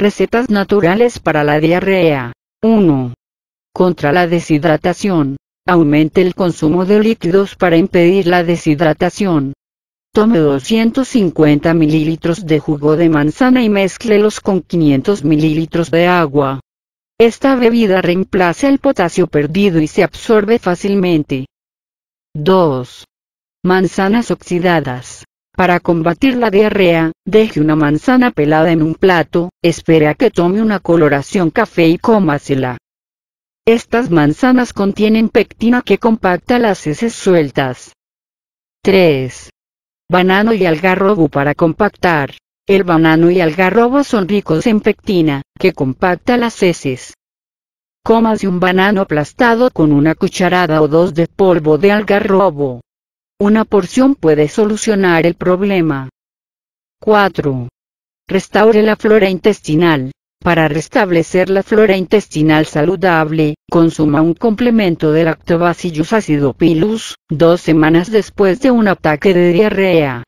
Recetas naturales para la diarrea. 1. Contra la deshidratación. Aumente el consumo de líquidos para impedir la deshidratación. Tome 250 mililitros de jugo de manzana y mezclelos con 500 mililitros de agua. Esta bebida reemplaza el potasio perdido y se absorbe fácilmente. 2. Manzanas oxidadas. Para combatir la diarrea, deje una manzana pelada en un plato, espere a que tome una coloración café y cómasela. Estas manzanas contienen pectina que compacta las heces sueltas. 3. Banano y algarrobo para compactar. El banano y algarrobo son ricos en pectina, que compacta las heces. Cómase un banano aplastado con una cucharada o dos de polvo de algarrobo. Una porción puede solucionar el problema. 4. Restaure la flora intestinal. Para restablecer la flora intestinal saludable, consuma un complemento de lactobacillus acidopilus, dos semanas después de un ataque de diarrea.